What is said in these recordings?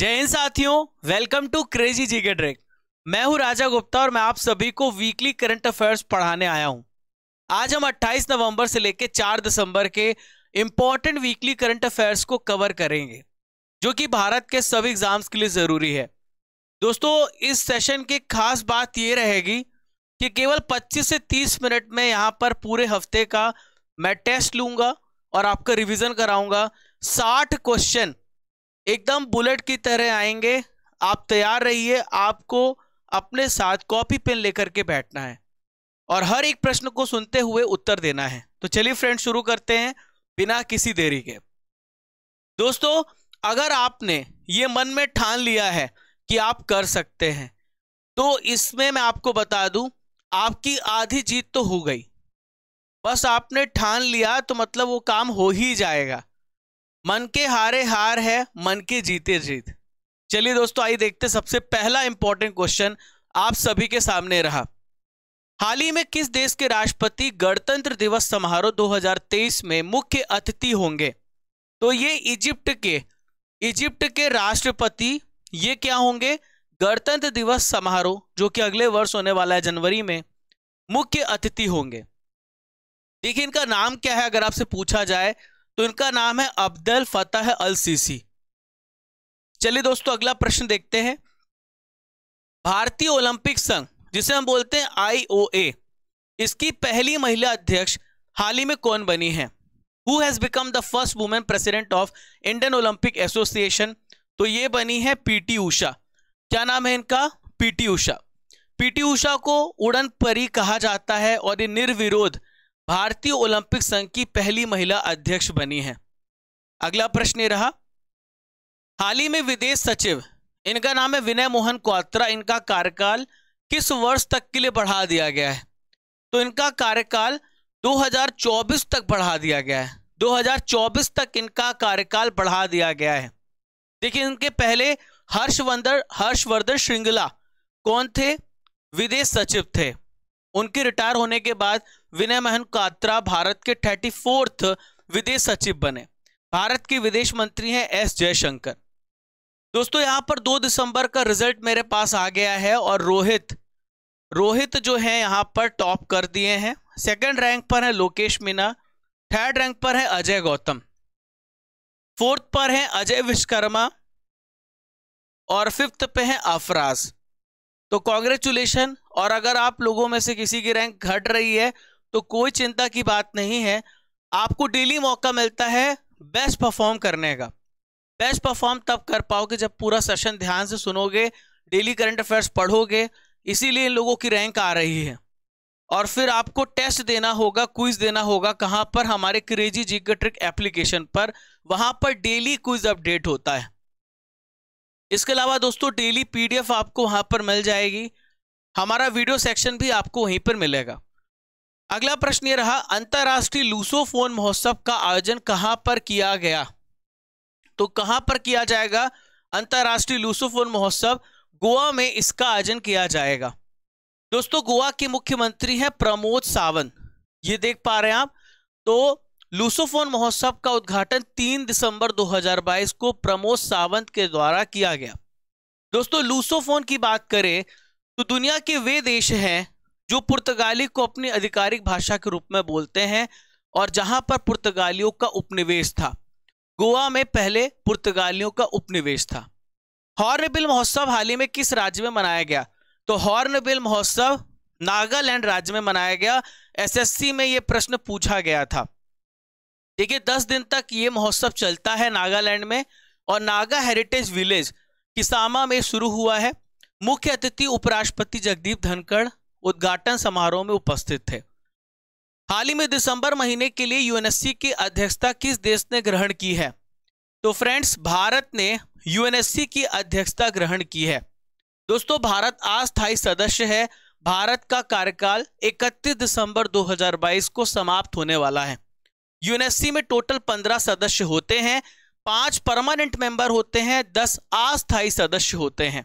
जय हिंद साथियों welcome to crazy जी के ड्रेक मैं हूं राजा गुप्ता और मैं आप सभी को वीकली करंट अफेयर्स पढ़ाने आया हूं आज हम 28 नवंबर से लेकर 4 दिसंबर के इंपॉर्टेंट वीकली करंट अफेयर्स को कवर करेंगे जो कि भारत के सभी एग्जाम्स के लिए ज़रूरी है दोस्तों इस सेशन की खास बात ये रहेगी कि केवल 25 से 30 मिनट में यहाँ पर पूरे हफ्ते का मैं टेस्ट लूंगा और आपका रिविज़न कराऊंगा साठ क्वेश्चन एकदम बुलेट की तरह आएंगे आप तैयार रहिए आपको अपने साथ कॉपी पेन लेकर के बैठना है और हर एक प्रश्न को सुनते हुए उत्तर देना है तो चलिए फ्रेंड शुरू करते हैं बिना किसी देरी के दोस्तों अगर आपने ये मन में ठान लिया है कि आप कर सकते हैं तो इसमें मैं आपको बता दूं आपकी आधी जीत तो हो गई बस आपने ठान लिया तो मतलब वो काम हो ही जाएगा मन के हारे हार है मन के जीते जीत चलिए दोस्तों आइए देखते सबसे पहला इंपॉर्टेंट क्वेश्चन आप सभी के सामने रहा हाल ही में किस देश के राष्ट्रपति गणतंत्र दिवस समारोह 2023 में मुख्य अतिथि होंगे तो ये इजिप्ट के इजिप्ट के राष्ट्रपति ये क्या होंगे गणतंत्र दिवस समारोह जो कि अगले वर्ष होने वाला है जनवरी में मुख्य अतिथि होंगे देखिए इनका नाम क्या है अगर आपसे पूछा जाए तो इनका नाम है अब्दुल फतेह अल सीसी चलिए दोस्तों अगला प्रश्न देखते हैं भारतीय ओलंपिक संघ जिसे हम बोलते हैं आईओए इसकी पहली महिला अध्यक्ष हाल ही में कौन बनी है who has become the first women president of Indian Olympic association तो ये बनी है पीटी उषा क्या नाम है इनका पीटी उषा पीटी उषा को उड़न परी कहा जाता है और ये निर्विरोध भारतीय ओलंपिक संघ की पहली महिला अध्यक्ष बनी है अगला प्रश्न रहा हाल ही में विदेश सचिव इनका नाम है विनय मोहन क्वात्रा इनका कार्यकाल किस वर्ष तक के लिए बढ़ा दिया गया है तो इनका कार्यकाल 2024 तक बढ़ा दिया गया है 2024 तक इनका कार्यकाल बढ़ा दिया गया है देखिए इनके पहले हर्षवर्धन हर्षवर्धन श्रृंगला कौन थे विदेश सचिव थे उनके रिटायर होने के बाद विनय महन कात्रा भारत के थर्टी फोर्थ विदेश सचिव बने भारत के विदेश मंत्री हैं एस जयशंकर दोस्तों यहाँ पर दो दिसंबर का रिजल्ट मेरे पास आ गया है और रोहित रोहित जो है यहाँ पर टॉप कर दिए हैं सेकंड रैंक पर है लोकेश मीना थर्ड रैंक पर है अजय गौतम फोर्थ पर है अजय विश्वकर्मा और फिफ्थ पे है अफराज तो कॉन्ग्रेचुलेशन और अगर आप लोगों में से किसी की रैंक घट रही है तो कोई चिंता की बात नहीं है आपको डेली मौका मिलता है बेस्ट परफॉर्म करने का बेस्ट परफॉर्म तब कर पाओगे जब पूरा सेशन ध्यान से सुनोगे डेली करंट अफेयर्स पढ़ोगे इसीलिए इन लोगों की रैंक आ रही है और फिर आपको टेस्ट देना होगा क्विज देना होगा कहाँ पर हमारे क्रेजी जिग ट्रिक एप्लीकेशन पर वहाँ पर डेली क्विज अपडेट होता है इसके अलावा दोस्तों डेली पीडीएफ आपको वहां पर मिल जाएगी हमारा वीडियो सेक्शन भी आपको वहीं पर मिलेगा अगला प्रश्न ये रहा अंतर्राष्ट्रीय लूसोफोन महोत्सव का आयोजन कहां पर किया गया तो कहां पर किया जाएगा अंतर्राष्ट्रीय लूसोफोन महोत्सव गोवा में इसका आयोजन किया जाएगा दोस्तों गोवा के मुख्यमंत्री हैं प्रमोद सावंत ये देख पा रहे हैं आप तो लूसोफोन महोत्सव का उद्घाटन 3 दिसंबर 2022 को प्रमोद सावंत के द्वारा किया गया दोस्तों लूसोफोन की बात करें तो दुनिया के वे देश हैं जो पुर्तगाली को अपनी आधिकारिक भाषा के रूप में बोलते हैं और जहां पर पुर्तगालियों का उपनिवेश था गोवा में पहले पुर्तगालियों का उपनिवेश था हॉर्नबिल महोत्सव हाल ही में किस राज्य में मनाया गया तो हॉर्नबिल महोत्सव नागालैंड राज्य में मनाया गया एसएससी में यह प्रश्न पूछा गया था देखिए दस दिन तक ये महोत्सव चलता है नागालैंड में और नागा हेरिटेज विलेज किसामा में शुरू हुआ है मुख्य अतिथि उपराष्ट्रपति जगदीप धनखड़ उद्घाटन समारोह में उपस्थित थे हाल ही में दिसंबर महीने के लिए यूएनएससी की अध्यक्षता किस देश ने ग्रहण की है तो फ्रेंड्स भारत ने यूएनएससी की अध्यक्षता ग्रहण की है दोस्तों भारत अस्थायी सदस्य है भारत का कार्यकाल 31 दिसंबर 2022 को समाप्त होने वाला है यूएनएससी में टोटल पंद्रह सदस्य होते हैं पांच परमानेंट मेंबर होते हैं दस अस्थायी सदस्य होते हैं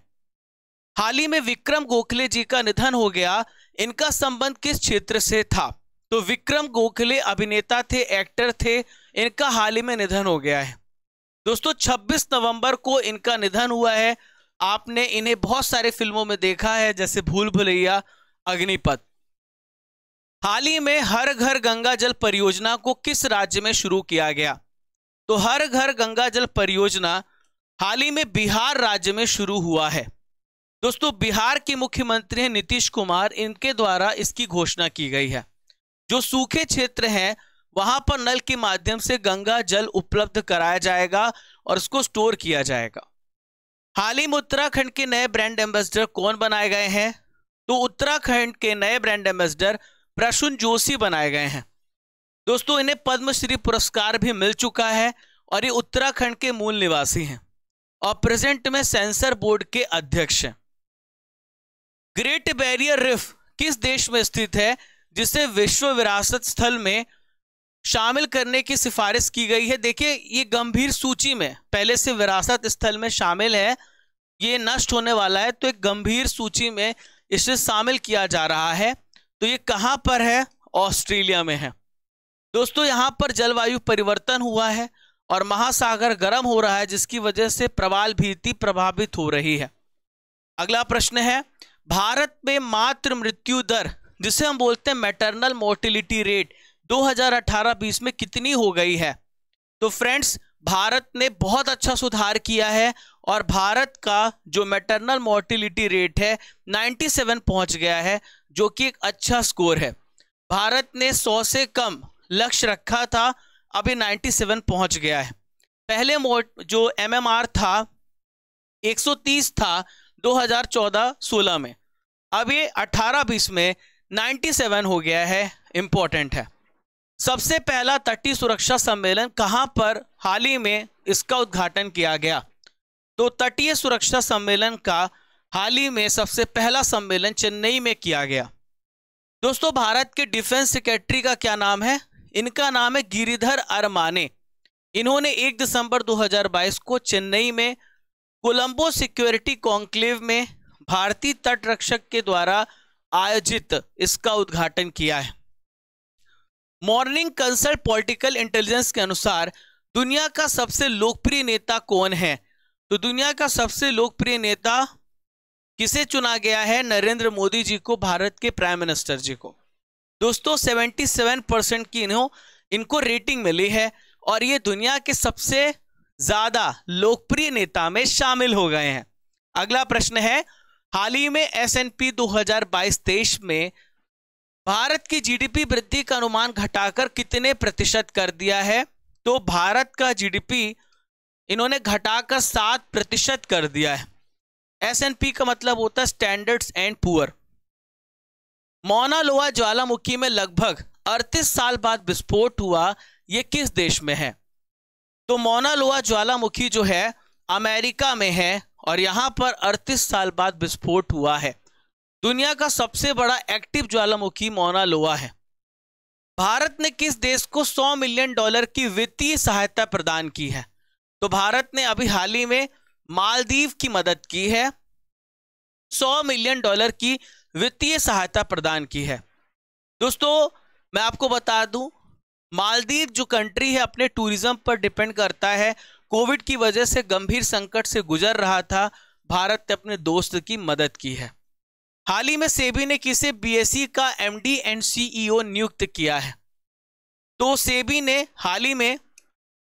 हाल ही में विक्रम गोखले जी का निधन हो गया इनका संबंध किस क्षेत्र से था तो विक्रम गोखले अभिनेता थे एक्टर थे इनका हाल ही में निधन हो गया है दोस्तों 26 नवंबर को इनका निधन हुआ है आपने इन्हें बहुत सारे फिल्मों में देखा है जैसे भूल भुलैया अग्निपथ हाल ही में हर घर गंगा जल परियोजना को किस राज्य में शुरू किया गया तो हर घर गंगा जल परियोजना हाल ही में बिहार राज्य में शुरू हुआ है दोस्तों बिहार के मुख्यमंत्री हैं नीतीश कुमार इनके द्वारा इसकी घोषणा की गई है जो सूखे क्षेत्र हैं वहां पर नल के माध्यम से गंगा जल उपलब्ध कराया जाएगा और इसको स्टोर किया जाएगा हाल ही में उत्तराखंड के नए ब्रांड एम्बेसडर कौन बनाए गए हैं तो उत्तराखंड के नए ब्रांड एम्बेसडर प्रसून जोशी बनाए गए हैं दोस्तों इन्हें पद्मश्री पुरस्कार भी मिल चुका है और ये उत्तराखंड के मूल निवासी हैं और प्रेजेंट में सेंसर बोर्ड के अध्यक्ष हैं ग्रेट बैरियर रिफ किस देश में स्थित है जिसे विश्व विरासत स्थल में शामिल करने की सिफारिश की गई है देखिए ये गंभीर सूची में पहले से विरासत स्थल में शामिल है ये नष्ट होने वाला है तो एक गंभीर सूची में इसे शामिल किया जा रहा है तो ये कहां पर है ऑस्ट्रेलिया में है दोस्तों यहां पर जलवायु परिवर्तन हुआ है और महासागर गर्म हो रहा है जिसकी वजह से प्रवाल भीति प्रभावित हो रही है अगला प्रश्न है भारत में मातृ मृत्यु दर जिसे हम बोलते हैं मैटरनल मोर्टिलिटी रेट 2018-20 में कितनी हो गई है तो फ्रेंड्स भारत ने बहुत अच्छा सुधार किया है और भारत का जो मैटरनल मोर्टिलिटी रेट है 97 पहुंच गया है जो कि एक अच्छा स्कोर है भारत ने 100 से कम लक्ष्य रखा था अभी 97 पहुंच गया है पहले मोट जो एमएमआर था 130 था 2014-16 में अब ये 18-20 में 97 हो गया है इम्पोर्टेंट है सबसे पहला तटीय सुरक्षा सम्मेलन कहाँ पर हाल ही में इसका उद्घाटन किया गया तो तटीय सुरक्षा सम्मेलन का हाल ही में सबसे पहला सम्मेलन चेन्नई में किया गया दोस्तों भारत के डिफेंस सेक्रेटरी का क्या नाम है इनका नाम है गिरिधर अरमाने इन्होंने 1 दिसंबर 2022 को चेन्नई में कोलंबो सिक्योरिटी कॉन्क्लेव में भारतीय तटरक्षक के द्वारा आयोजित इसका उद्घाटन किया है मॉर्निंग कंसल्ट पॉलिटिकल इंटेलिजेंस के अनुसार दुनिया का सबसे लोकप्रिय नेता कौन है तो दुनिया का सबसे लोकप्रिय नेता किसे चुना गया है नरेंद्र मोदी जी को भारत के प्राइम मिनिस्टर जी को दोस्तों 77 परसेंट की इन्हों इनको रेटिंग मिली है और ये दुनिया के सबसे ज्यादा लोकप्रिय नेता में शामिल हो गए हैं अगला प्रश्न है हाल ही में एस एन पी दो में भारत की जीडीपी वृद्धि का अनुमान घटाकर कितने प्रतिशत कर दिया है तो भारत का जीडीपी इन्होंने घटाकर सात प्रतिशत कर दिया है एस एंड पी का मतलब होता है स्टैंडर्ड्स एंड पुअर मोनालोआ ज्वालामुखी में लगभग अड़तीस साल बाद विस्फोट हुआ ये किस देश में है तो मोनालोआ ज्वालामुखी जो है अमेरिका में है और यहां पर अड़तीस साल बाद विस्फोट हुआ है दुनिया का सबसे बड़ा एक्टिव ज्वालामुखी मोनालोआ है भारत ने किस देश को 100 मिलियन डॉलर की वित्तीय सहायता प्रदान की है तो भारत ने अभी हाल ही में मालदीव की मदद की है सौ मिलियन डॉलर की वित्तीय सहायता प्रदान की है दोस्तों मैं आपको बता दूं मालदीव जो कंट्री है अपने टूरिज्म पर डिपेंड करता है कोविड की वजह से गंभीर संकट से गुजर रहा था भारत ने अपने दोस्त की मदद की है हाल ही में सेबी ने किसे बीएसई e का एमडी एंड सीईओ नियुक्त किया है तो सेबी ने हाल ही में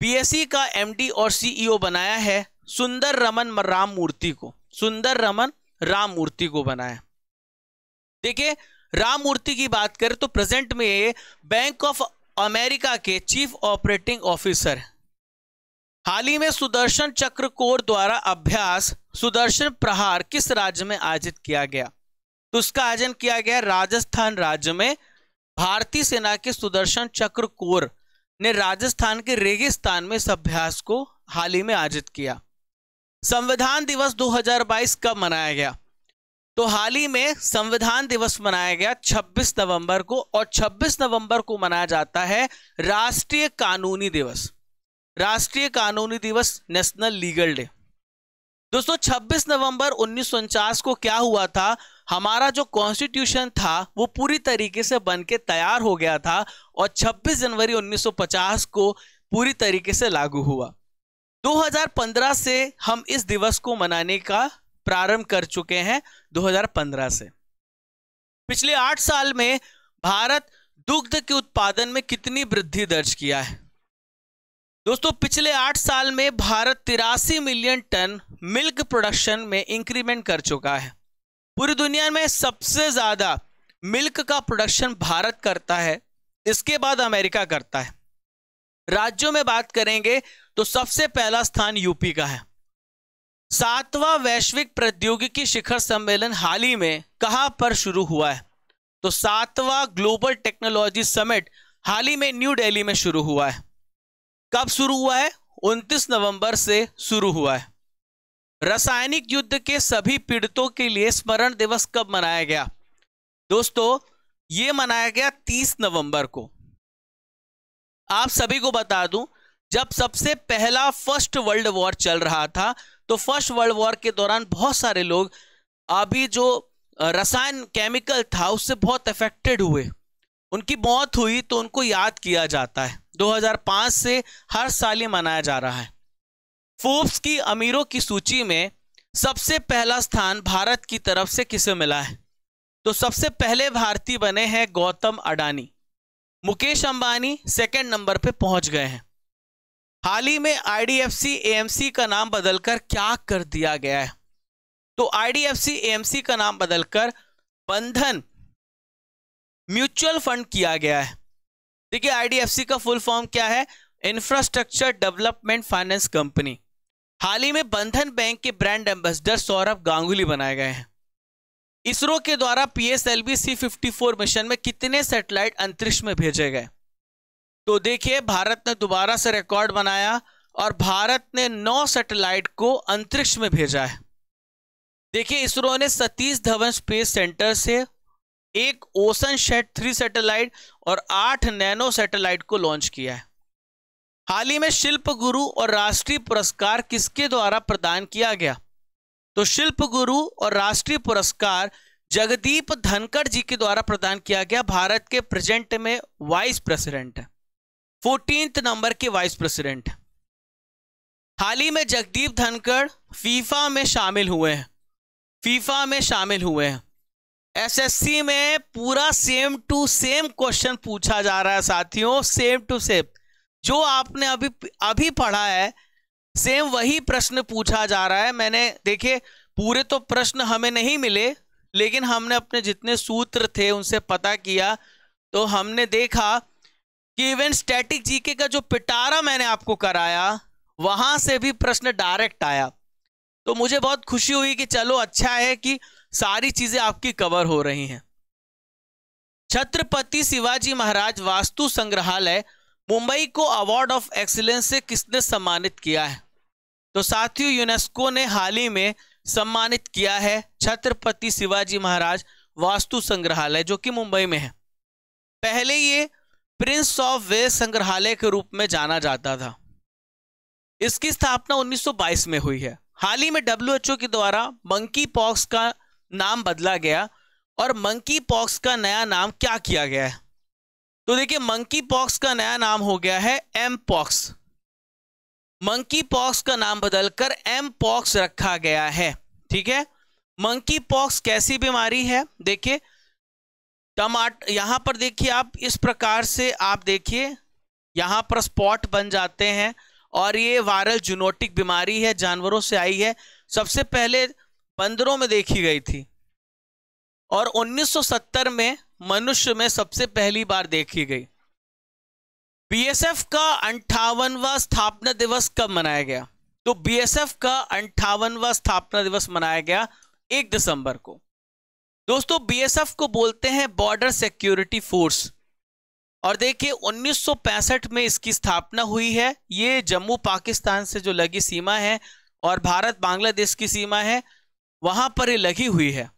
बीएसई e का एमडी और सीईओ e बनाया है सुंदर रमन राम मूर्ति को सुंदर रमन राम मूर्ति को बनाया देखिए राम मूर्ति की बात करें तो प्रेजेंट में बैंक ऑफ अमेरिका के चीफ ऑपरेटिंग ऑफिसर हाल ही में सुदर्शन चक्र कोर द्वारा अभ्यास सुदर्शन प्रहार किस राज्य में आयोजित किया गया तो उसका आयोजन किया गया राजस्थान राज्य में भारतीय सेना के सुदर्शन चक्र कोर ने राजस्थान के रेगिस्तान में इस अभ्यास को हाल ही में आयोजित किया संविधान दिवस 2022 कब मनाया गया तो हाल ही में संविधान दिवस मनाया गया 26 नवंबर को और 26 नवंबर को मनाया जाता है राष्ट्रीय कानूनी दिवस राष्ट्रीय कानूनी दिवस नेशनल लीगल डे दोस्तों 26 नवंबर उन्नीस को क्या हुआ था हमारा जो कॉन्स्टिट्यूशन था वो पूरी तरीके से बन के तैयार हो गया था और 26 जनवरी 1950 को पूरी तरीके से लागू हुआ 2015 से हम इस दिवस को मनाने का प्रारंभ कर चुके हैं 2015 से पिछले आठ साल में भारत दुग्ध के उत्पादन में कितनी वृद्धि दर्ज किया है दोस्तों पिछले आठ साल में भारत तिरासी मिलियन टन मिल्क प्रोडक्शन में इंक्रीमेंट कर चुका है पूरी दुनिया में सबसे ज़्यादा मिल्क का प्रोडक्शन भारत करता है इसके बाद अमेरिका करता है राज्यों में बात करेंगे तो सबसे पहला स्थान यूपी का है सातवां वैश्विक प्रौद्योगिकी शिखर सम्मेलन हाल ही में कहां पर शुरू हुआ है तो सातवां ग्लोबल टेक्नोलॉजी समिट हाल ही में न्यू दिल्ली में शुरू हुआ है कब शुरू हुआ है 29 नवंबर से शुरू हुआ है रासायनिक युद्ध के सभी पीड़ितों के लिए स्मरण दिवस कब मनाया गया दोस्तों ये मनाया गया 30 नवंबर को आप सभी को बता दूं जब सबसे पहला फर्स्ट वर्ल्ड वॉर चल रहा था तो फर्स्ट वर्ल्ड वॉर के दौरान बहुत सारे लोग अभी जो रसायन केमिकल था उससे बहुत अफेक्टेड हुए उनकी मौत हुई तो उनको याद किया जाता है 2005 से हर साल ये मनाया जा रहा है फोर्ब्स की अमीरों की सूची में सबसे पहला स्थान भारत की तरफ से किसे मिला है तो सबसे पहले भारतीय बने हैं गौतम अडानी मुकेश अंबानी सेकंड नंबर पे पहुंच गए हैं हाल ही में आईडीएफसी एएमसी का नाम बदलकर क्या कर दिया गया है तो आईडीएफसी एएमसी का नाम बदलकर बंधन म्यूचुअल फंड किया गया है देखिए आईडीएफसी का फुल फॉर्म क्या है इंफ्रास्ट्रक्चर डेवलपमेंट फाइनेंस कंपनी हाल ही में बंधन बैंक के ब्रांड एम्बेसडर सौरभ गांगुली बनाए गए हैं इसरो के द्वारा P S L V C fifty four mission में कितने सैटेलाइट अंतरिक्ष में भेजे गए तो देखिए भारत ने दोबारा से रिकॉर्ड बनाया और भारत ने नौ सैटेलाइट को अंतरिक्ष में भेजा है देखिए इसरो ने सतीश धवन स्पेस सेंटर से एक ओसन शेट थ्री सैटेलाइट और आठ नैनो सैटेलाइट को लॉन्च किया है हाल ही में शिल्प गुरु और राष्ट्रीय पुरस्कार किसके द्वारा प्रदान किया गया तो शिल्प गुरु और राष्ट्रीय पुरस्कार जगदीप धनखड़ जी के द्वारा प्रदान किया गया भारत के प्रेजेंट में वाइस प्रेसिडेंट है फोर्टींथ नंबर के वाइस प्रेसिडेंट हाल ही में जगदीप धनखड़ फीफा में शामिल हुए हैं फीफा में शामिल हुए हैं एसएससी में पूरा सेम टू सेम क्वेश्चन पूछा जा रहा है साथियों सेम टू सेम जो आपने अभी अभी पढ़ा है सेम वही प्रश्न पूछा जा रहा है मैंने देखे पूरे तो प्रश्न हमें नहीं मिले लेकिन हमने अपने जितने सूत्र थे उनसे पता किया तो हमने देखा कि इवन स्टैटिक जीके का जो पिटारा मैंने आपको कराया वहां से भी प्रश्न डायरेक्ट आया तो मुझे बहुत खुशी हुई कि चलो अच्छा है कि सारी चीजें आपकी कवर हो रही हैं छत्रपति शिवाजी महाराज वास्तु संग्रहालय मुंबई को अवार्ड ऑफ एक्सीलेंस से किसने सम्मानित किया है तो साथियों यूनेस्को ने हाल ही में सम्मानित किया है छत्रपति शिवाजी महाराज वास्तु संग्रहालय जो कि मुंबई में है पहले ये प्रिंस ऑफ वे संग्रहालय के रूप में जाना जाता था इसकी स्थापना 1922 में हुई है हाल ही में डब्ल्यू एच ओ के द्वारा मंकी पॉक्स का नाम बदला गया और मंकी पॉक्स का नया नाम क्या किया गया है तो देखिए मंकी पॉक्स का नया नाम हो गया है एम पॉक्स मंकी पॉक्स का नाम बदलकर एम पॉक्स रखा गया है ठीक है मंकी पॉक्स कैसी बीमारी है देखिए टमाट यहाँ पर देखिए आप इस प्रकार से आप देखिए यहाँ पर स्पॉट बन जाते हैं और ये वायरल जूनोटिक बीमारी है जानवरों से आई है सबसे पहले बंदरों में देखी गई थी और 1970 में मनुष्य में सबसे पहली बार देखी गई बीएसएफ का अंठावनवा स्थापना दिवस कब मनाया गया तो बीएसएफ का अंठावनवा स्थापना दिवस मनाया गया एक दिसंबर को दोस्तों बीएसएफ को बोलते हैं बॉर्डर सिक्योरिटी फोर्स और देखिए 1965 में इसकी स्थापना हुई है ये जम्मू पाकिस्तान से जो लगी सीमा है और भारत बांग्लादेश की सीमा है वहां पर ये लगी हुई है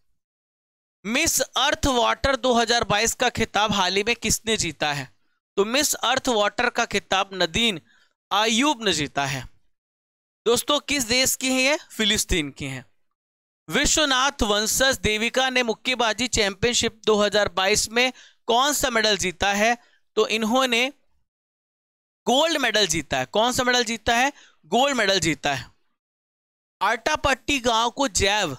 मिस अर्थ वाटर 2022 का खिताब हाल ही में किसने जीता है तो मिस अर्थ वाटर का खिताब नदीन आयूब ने जीता है दोस्तों किस देश की है ये फिलिस्तीन की है विश्वनाथ वंशज देविका ने मुक्केबाजी चैंपियनशिप 2022 में कौन सा मेडल जीता है तो इन्होंने गोल्ड मेडल जीता है कौन सा मेडल जीता है गोल्ड मेडल जीता है आटापट्टी गांव को जैव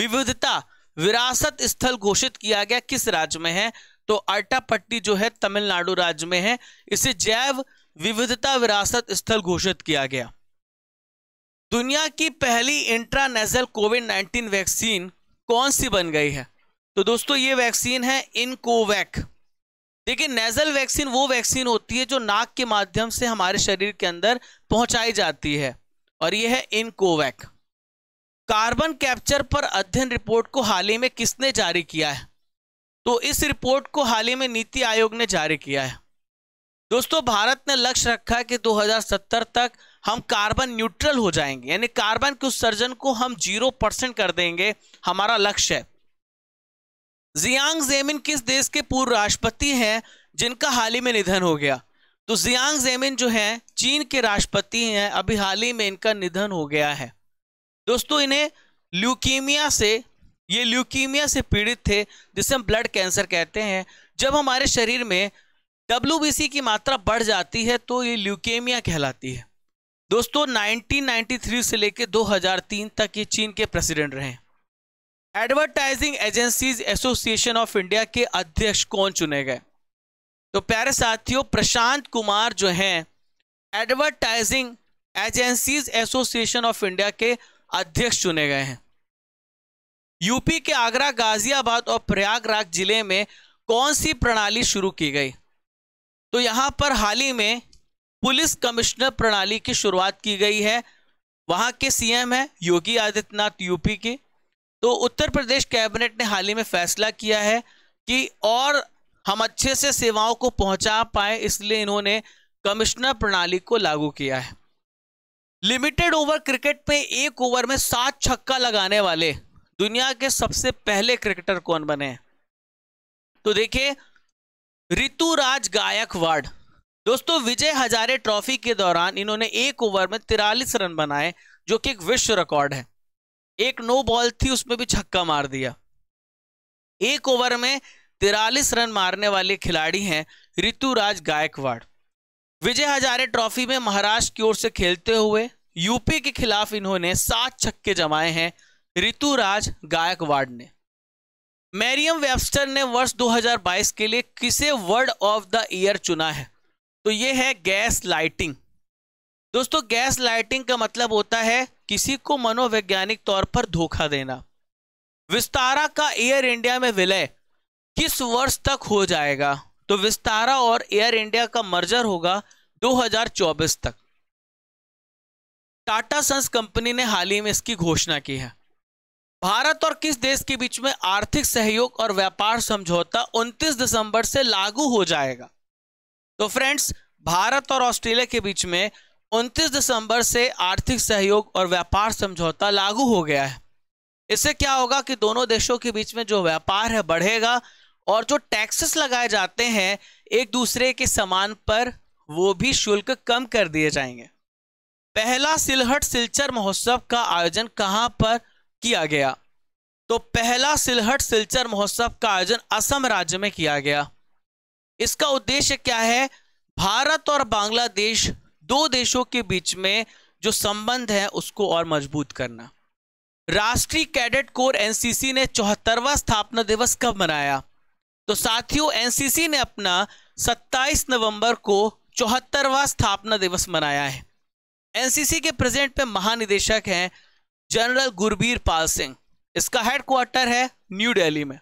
विविधता विरासत स्थल घोषित किया गया किस राज्य में है तो आटापट्टी जो है तमिलनाडु राज्य में है इसे जैव विविधता विरासत स्थल घोषित किया गया दुनिया की पहली इंट्रानेजल कोविड 19 वैक्सीन कौन सी बन गई है तो दोस्तों ये वैक्सीन है इनकोवैक देखिए नेजल वैक्सीन वो वैक्सीन होती है जो नाक के माध्यम से हमारे शरीर के अंदर पहुंचाई जाती है और ये है इनकोवैक कार्बन कैप्चर पर अध्ययन रिपोर्ट को हाल ही में किसने जारी किया है तो इस रिपोर्ट को हाल ही में नीति आयोग ने जारी किया है दोस्तों भारत ने लक्ष्य रखा है कि 2070 तक हम कार्बन न्यूट्रल हो जाएंगे यानी कार्बन के उत्सर्जन को हम जीरो परसेंट कर देंगे हमारा लक्ष्य है जियांग जेमिन किस देश के पूर्व राष्ट्रपति हैं जिनका हाल ही में निधन हो गया तो जियांग जेमिन जो है चीन के राष्ट्रपति हैं अभी हाल ही में इनका निधन हो गया है दोस्तों इन्हें ल्यूकीमिया से ये ल्यूकीमिया से पीड़ित थे जिसे हम ब्लड कैंसर कहते हैं जब हमारे शरीर में डब्ल्यू की मात्रा बढ़ जाती है तो ये ल्यूकेमिया कहलाती है दोस्तों 1993 से लेकर 2003 तक ये चीन के प्रेसिडेंट रहे advertising agencies association of India के अध्यक्ष कौन चुने गए तो प्यारे साथियों प्रशांत कुमार जो हैं advertising agencies association of India के अध्यक्ष चुने गए हैं यूपी के आगरा गाजियाबाद और प्रयागराज जिले में कौन सी प्रणाली शुरू की गई तो यहां पर हाल ही में पुलिस कमिश्नर प्रणाली की शुरुआत की गई है वहां के सीएम है योगी आदित्यनाथ यूपी के तो उत्तर प्रदेश कैबिनेट ने हाल ही में फैसला किया है कि और हम अच्छे से सेवाओं को पहुंचा पाए इसलिए इन्होंने कमिश्नर प्रणाली को लागू किया है लिमिटेड ओवर क्रिकेट में एक ओवर में सात छक्का लगाने वाले दुनिया के सबसे पहले क्रिकेटर कौन बने तो देखिए ऋतुराज गायकवाड़ दोस्तों विजय हजारे ट्रॉफी के दौरान इन्होंने एक ओवर में तिरालीस रन बनाए जो कि एक विश्व रिकॉर्ड है एक नो बॉल थी उसमें भी छक्का मार दिया एक ओवर में तिरालीस रन मारने वाले खिलाड़ी हैं ऋतुराज गायकवाड़ विजय हजारे ट्रॉफी में महाराष्ट्र की ओर से खेलते हुए यूपी के खिलाफ इन्होंने सात छक्के जमाए हैं ऋतुराज गायकवाड़ ने मैरियम वेबस्टर ने वर्ष 2022 के लिए किसे वर्ड ऑफ द ईयर चुना है तो ये है गैस लाइटिंग दोस्तों गैस लाइटिंग का मतलब होता है किसी को मनोवैज्ञानिक तौर पर धोखा देना विस्तारा का एयर इंडिया में विलय किस वर्ष तक हो जाएगा तो विस्तारा और एयर इंडिया का मर्जर होगा 2024 तक टाटा सन्स कंपनी ने हाल ही में इसकी घोषणा की है भारत और किस देश के बीच में आर्थिक सहयोग और व्यापार समझौता 29 दिसंबर से लागू हो जाएगा तो फ्रेंड्स भारत और ऑस्ट्रेलिया के बीच में 29 दिसंबर से आर्थिक सहयोग और व्यापार समझौता लागू हो गया है इससे क्या होगा कि दोनों देशों के बीच में जो व्यापार है बढ़ेगा और जो टैक्सेस लगाए जाते हैं एक दूसरे के समान पर वो भी शुल्क कम कर दिए जाएंगे पहला सिलहट सिलचर महोत्सव का आयोजन कहाँ पर किया गया तो पहला सिलहट सिलचर महोत्सव का आयोजन असम राज्य में किया गया इसका उद्देश्य क्या है भारत और बांग्लादेश दो देशों के बीच में जो संबंध है उसको और मजबूत करना राष्ट्रीय कैडेट कोर एनसीसी ने चौहत्तरवा स्थापना दिवस कब मनाया तो साथियों एनसीसी ने अपना 27 नवंबर को चौहत्तरवा स्थापना दिवस मनाया है एनसीसी के प्रेजेंट में महानिदेशक हैं जनरल गुरबीर पाल सिंह इसका हेडक्वार्टर है न्यू दिल्ली में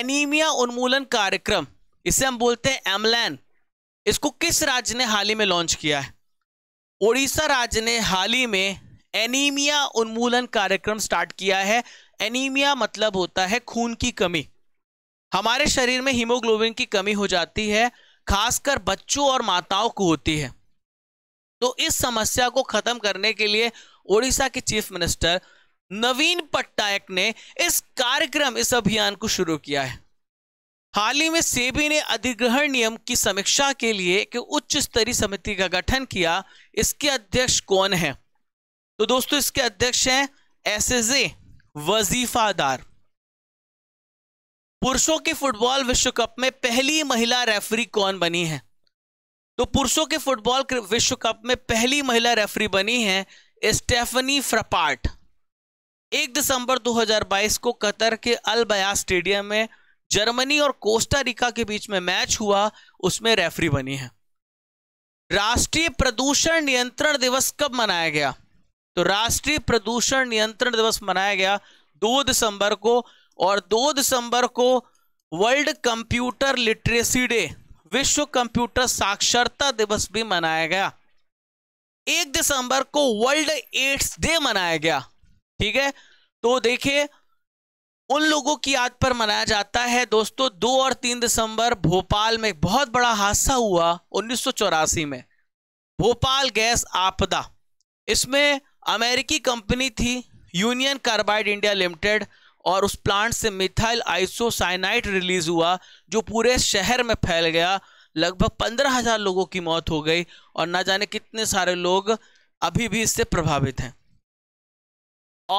एनीमिया उन्मूलन कार्यक्रम इसे हम बोलते हैं एमलैन इसको किस राज्य ने हाल ही में लॉन्च किया है ओडिशा राज्य ने हाल ही में एनीमिया उन्मूलन कार्यक्रम स्टार्ट किया है एनीमिया मतलब होता है खून की कमी हमारे शरीर में हीमोग्लोबिन की कमी हो जाती है खासकर बच्चों और माताओं को होती है तो इस समस्या को खत्म करने के लिए ओडिशा के चीफ मिनिस्टर नवीन पट्टायक ने इस कार्यक्रम इस अभियान को शुरू किया है हाल ही में सेबी ने अधिग्रहण नियम की समीक्षा के लिए एक उच्च स्तरीय समिति का गठन किया इसके अध्यक्ष कौन है तो दोस्तों इसके अध्यक्ष हैं एस एस ए वजीफादार पुरुषों के फुटबॉल विश्व कप में पहली महिला रेफरी कौन बनी है तो पुरुषों के फुटबॉल विश्व कप में पहली महिला रेफरी बनी है स्टेफनी फ्रपार्ट एक दिसंबर 2022 को कतर के अल बया स्टेडियम में जर्मनी और कोस्टा रिका के बीच में मैच हुआ उसमें रेफरी बनी है राष्ट्रीय प्रदूषण नियंत्रण दिवस कब मनाया गया तो राष्ट्रीय प्रदूषण नियंत्रण दिवस मनाया गया 2 दिसंबर को और 2 दिसंबर को वर्ल्ड कंप्यूटर लिटरेसी डे विश्व कंप्यूटर साक्षरता दिवस भी मनाया गया एक दिसंबर को वर्ल्ड एड्स डे मनाया गया ठीक है तो देखिए उन लोगों की याद पर मनाया जाता है दोस्तों दो और तीन दिसंबर भोपाल में बहुत बड़ा हादसा हुआ उन्नीस में भोपाल गैस आपदा इसमें अमेरिकी कंपनी थी यूनियन कार्बाइड इंडिया लिमिटेड और उस प्लांट से मिथाइल आइसोसाइनाइट रिलीज हुआ जो पूरे शहर में फैल गया लगभग पंद्रह हजार लोगों की मौत हो गई और ना जाने कितने सारे लोग अभी भी इससे प्रभावित हैं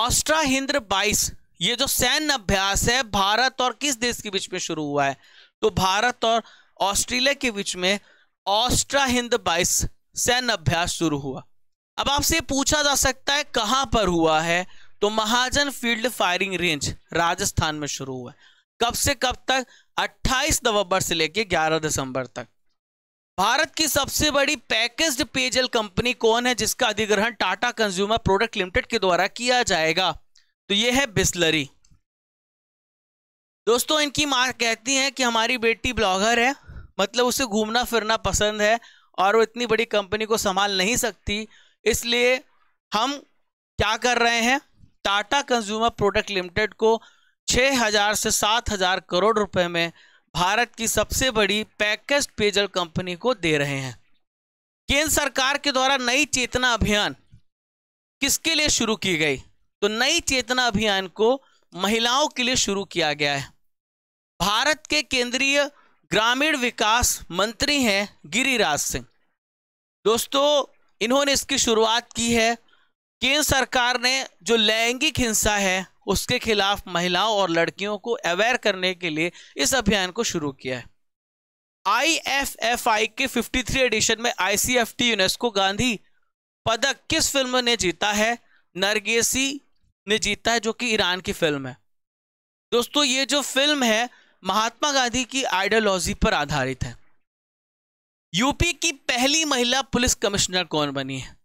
ऑस्ट्रा हिंद्र 22 ये जो सैन्य अभ्यास है भारत और किस देश के बीच में शुरू हुआ है तो भारत और ऑस्ट्रेलिया के बीच में ऑस्ट्रा हिंद बाइस सैन्य अभ्यास शुरू हुआ अब आपसे पूछा जा सकता है कहां पर हुआ है तो Mahajan field firing range Rajasthan में शुरू हुआ है कब से कब तक 28 नवंबर से लेकर 11 दिसंबर तक भारत की सबसे बड़ी पैकेज्ड पेयजल कंपनी कौन है जिसका अधिग्रहण टाटा कंज्यूमर प्रोडक्ट लिमिटेड के द्वारा किया जाएगा तो ये है बिस्लरी दोस्तों इनकी माँ कहती हैं कि हमारी बेटी ब्लॉगर है मतलब उसे घूमना फिरना पसंद है और वो इतनी बड़ी कंपनी को संभाल नहीं सकती इसलिए हम क्या कर रहे हैं टाटा कंज्यूमर प्रोडक्ट लिमिटेड को 6000 से 7000 करोड़ रुपए में भारत की सबसे बड़ी पैकेज पेयजल कंपनी को दे रहे हैं केंद्र सरकार के द्वारा नई चेतना अभियान किसके लिए शुरू की गई तो नई चेतना अभियान को महिलाओं के लिए शुरू किया गया है भारत के केंद्रीय ग्रामीण विकास मंत्री हैं गिरिराज सिंह दोस्तों इन्होंने इसकी शुरुआत की है केंद्र सरकार ने जो लैंगिक हिंसा है उसके खिलाफ महिलाओं और लड़कियों को अवेयर करने के लिए इस अभियान को शुरू किया है आईएफएफआई के 53 एडिशन में आईसीएफटी यूनेस्को गांधी पदक किस फिल्म ने जीता है नरगेसी ने जीता है जो कि ईरान की फिल्म है दोस्तों ये जो फिल्म है महात्मा गांधी की आइडियोलॉजी पर आधारित है यूपी की पहली महिला पुलिस कमिश्नर कौन बनी है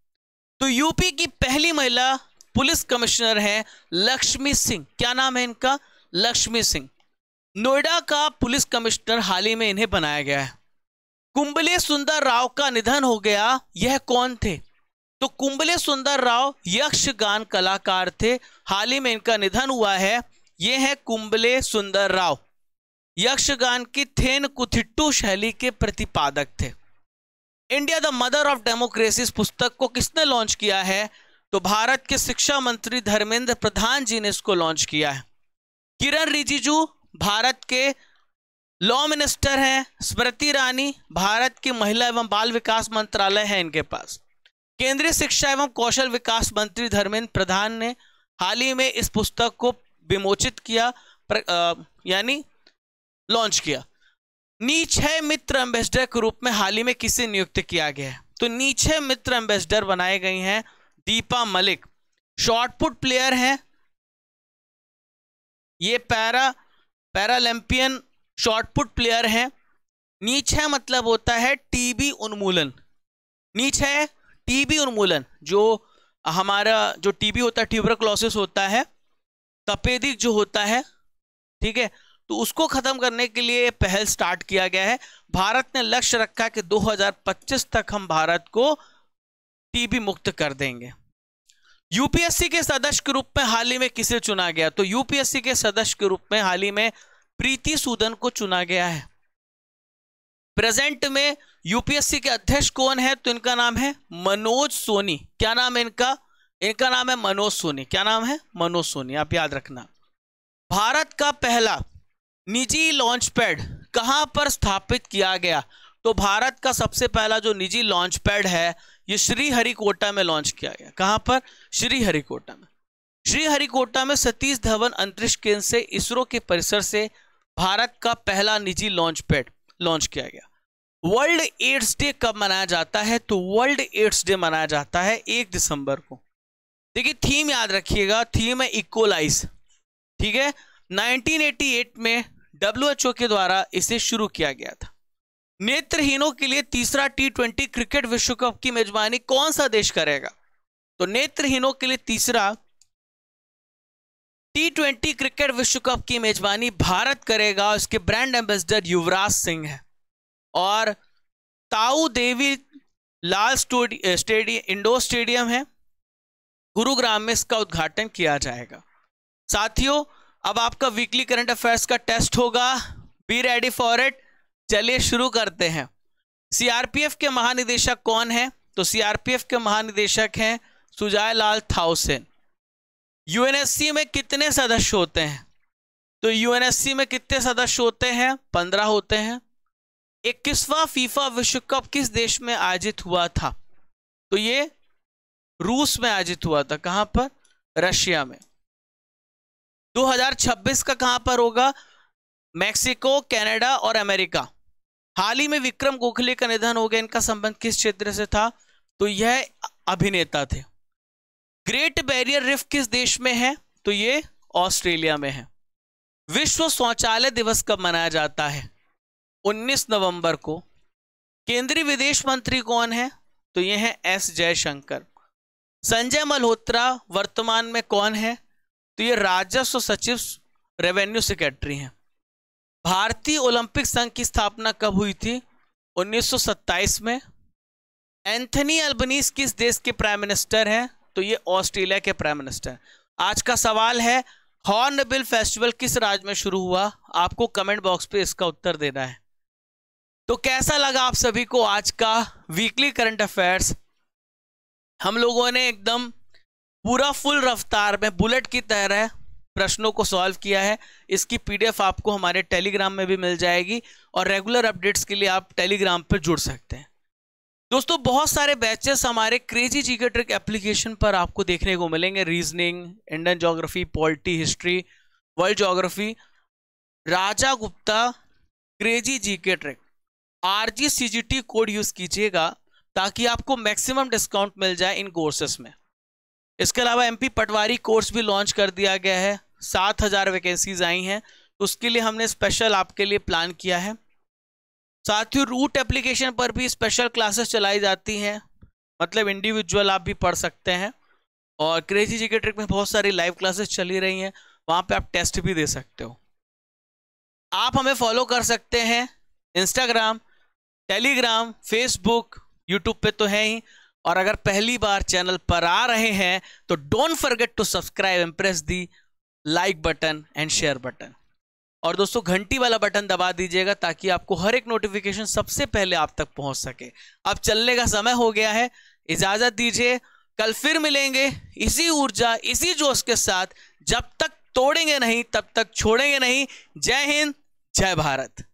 तो यूपी की पहली महिला पुलिस कमिश्नर है लक्ष्मी सिंह क्या नाम है इनका लक्ष्मी सिंह नोएडा का पुलिस कमिश्नर हाल ही में इन्हें बनाया गया है कुंबले सुंदर राव का निधन हो गया यह कौन थे तो कुंबले सुंदर राव यक्षगान कलाकार थे हाल ही में इनका निधन हुआ है ये है कुंबले सुंदर राव यक्षगान की थेन कुथिट्टू शैली के प्रतिपादक थे India the mother of democracy पुस्तक को किसने लॉन्च किया है तो भारत के शिक्षा मंत्री धर्मेंद्र प्रधान जी ने इसको लॉन्च किया है किरण रिजिजू भारत के लॉ मिनिस्टर हैं स्मृति ईरानी भारत की महिला एवं बाल विकास मंत्रालय है इनके पास केंद्रीय शिक्षा एवं कौशल विकास मंत्री धर्मेंद्र प्रधान ने हाल ही में इस पुस्तक को विमोचित किया यानी लॉन्च किया नीचे मित्र एम्बेसडर के रूप में हाल ही में किसे नियुक्त किया गया है तो नीचे मित्र एम्बेसडर बनाए गए हैं दीपा मलिक शॉर्टपुट प्लेयर हैं ये पैरा पैरालंपियन शॉर्टपुट प्लेयर हैं नीचे मतलब होता है टीबी उन्मूलन नीचे टीबी उन्मूलन जो हमारा जो टीबी होता है ट्यूबरक्लोसिस होता है तपेदिक जो होता है ठीक है तो उसको खत्म करने के लिए पहल स्टार्ट किया गया है भारत ने लक्ष्य रखा कि 2025 तक हम भारत को टीबी मुक्त कर देंगे यूपीएससी के सदस्य के रूप में हाल ही में किसे चुना गया तो यूपीएससी के सदस्य के रूप में हाल ही में प्रीति सूदन को चुना गया है प्रेजेंट में यूपीएससी के अध्यक्ष कौन है तो इनका नाम है मनोज सोनी क्या नाम है इनका इनका नाम है मनोज सोनी क्या नाम है मनोज सोनी आप याद रखना भारत का पहला निजी लॉन्च पैड कहाँ पर स्थापित किया गया तो भारत का सबसे पहला जो निजी लॉन्च पैड है ये श्रीहरिकोटा में लॉन्च किया गया कहाँ पर श्रीहरिकोटा में श्रीहरिकोटा में सतीश धवन अंतरिक्ष केंद्र से इसरो के परिसर से भारत का पहला निजी लॉन्च पैड लॉन्च किया गया वर्ल्ड एड्स डे कब मनाया जाता है तो वर्ल्ड एड्स डे मनाया जाता है एक दिसंबर को देखिए थीम याद रखिएगा थीम है इक्वलाइज ठीक है 1988 में डब्ल्यूएचओ के द्वारा इसे शुरू किया गया था नेत्रहीनों के लिए तीसरा टी ट्वेंटी क्रिकेट विश्व कप की मेजबानी कौन सा देश करेगा तो नेत्रहीनों के लिए तीसरा टी ट्वेंटी क्रिकेट विश्व कप की मेजबानी भारत करेगा उसके ब्रांड एम्बेसडर युवराज सिंह है और Tau Devi Lal stadium indoor stadium है गुरुग्राम में इसका उद्घाटन किया जाएगा साथियों अब आपका वीकली करंट अफेयर्स का टेस्ट होगा बी रेडी फॉर इट चलिए शुरू करते हैं सीआरपीएफ के महानिदेशक कौन है तो सीआरपीएफ के महानिदेशक हैं सुजाय लाल थाउसेन यूएनएससी में कितने सदस्य होते हैं तो यूएनएससी में कितने सदस्य होते हैं पंद्रह होते हैं इक्कीसवा फीफा विश्व कप किस देश में आयोजित हुआ था तो ये रूस में आयोजित हुआ था कहां पर रशिया में 2026 का कहां पर होगा मैक्सिको कनाडा और अमेरिका हाल ही में विक्रम गोखले का निधन हो गया इनका संबंध किस क्षेत्र से था तो यह अभिनेता थे ग्रेट बैरियर रिफ किस देश में है तो ये ऑस्ट्रेलिया में है विश्व शौचालय दिवस कब मनाया जाता है 19 नवंबर को केंद्रीय विदेश मंत्री कौन है तो ये है एस जयशंकर संजय मल्होत्रा वर्तमान में कौन है तो ये राजस्व सचिव रेवेन्यू सेक्रेटरी हैं भारतीय ओलंपिक संघ की स्थापना कब हुई थी 1927 में एंथनी अल्बनीस किस देश के प्राइम मिनिस्टर हैं तो ये ऑस्ट्रेलिया के प्राइम मिनिस्टर आज का सवाल है हॉर्नबिल फेस्टिवल किस राज्य में शुरू हुआ आपको कमेंट बॉक्स पे इसका उत्तर देना है तो कैसा लगा आप सभी को आज का वीकली करंट अफेयर्स हम लोगों ने एकदम पूरा फुल रफ्तार में बुलेट की तरह प्रश्नों को सॉल्व किया है इसकी पीडीएफ आपको हमारे टेलीग्राम में भी मिल जाएगी और रेगुलर अपडेट्स के लिए आप टेलीग्राम पर जुड़ सकते हैं दोस्तों बहुत सारे बैचेस हमारे क्रेजी जीके ट्रिक एप्लीकेशन पर आपको देखने को मिलेंगे reasoning Indian geography polity history world geography Raja Gupta crazy GK trick G T code use कीजिएगा ताकि आपको मैक्सिमम डिस्काउंट मिल जाए इन कोर्सेस में इसके अलावा एमपी पटवारी कोर्स भी लॉन्च कर दिया गया है सात हज़ार वैकेंसीज आई हैं उसके लिए हमने स्पेशल आपके लिए प्लान किया है साथ ही रूट एप्लीकेशन पर भी स्पेशल क्लासेस चलाई जाती हैं मतलब इंडिविजुअल आप भी पढ़ सकते हैं और क्रेजी जी के ट्रिक में बहुत सारी लाइव क्लासेस चली रही हैं वहाँ पे आप टेस्ट भी दे सकते हो आप हमें फॉलो कर सकते हैं इंस्टाग्राम टेलीग्राम फेसबुक यूट्यूब पे तो है ही और अगर पहली बार चैनल पर आ रहे हैं तो don't forget to subscribe and press the like button and share button और दोस्तों घंटी वाला बटन दबा दीजिएगा ताकि आपको हर एक नोटिफिकेशन सबसे पहले आप तक पहुंच सके अब चलने का समय हो गया है इजाजत दीजिए कल फिर मिलेंगे इसी ऊर्जा इसी जोश के साथ जब तक तोड़ेंगे नहीं तब तक छोड़ेंगे नहीं जय हिंद जय भारत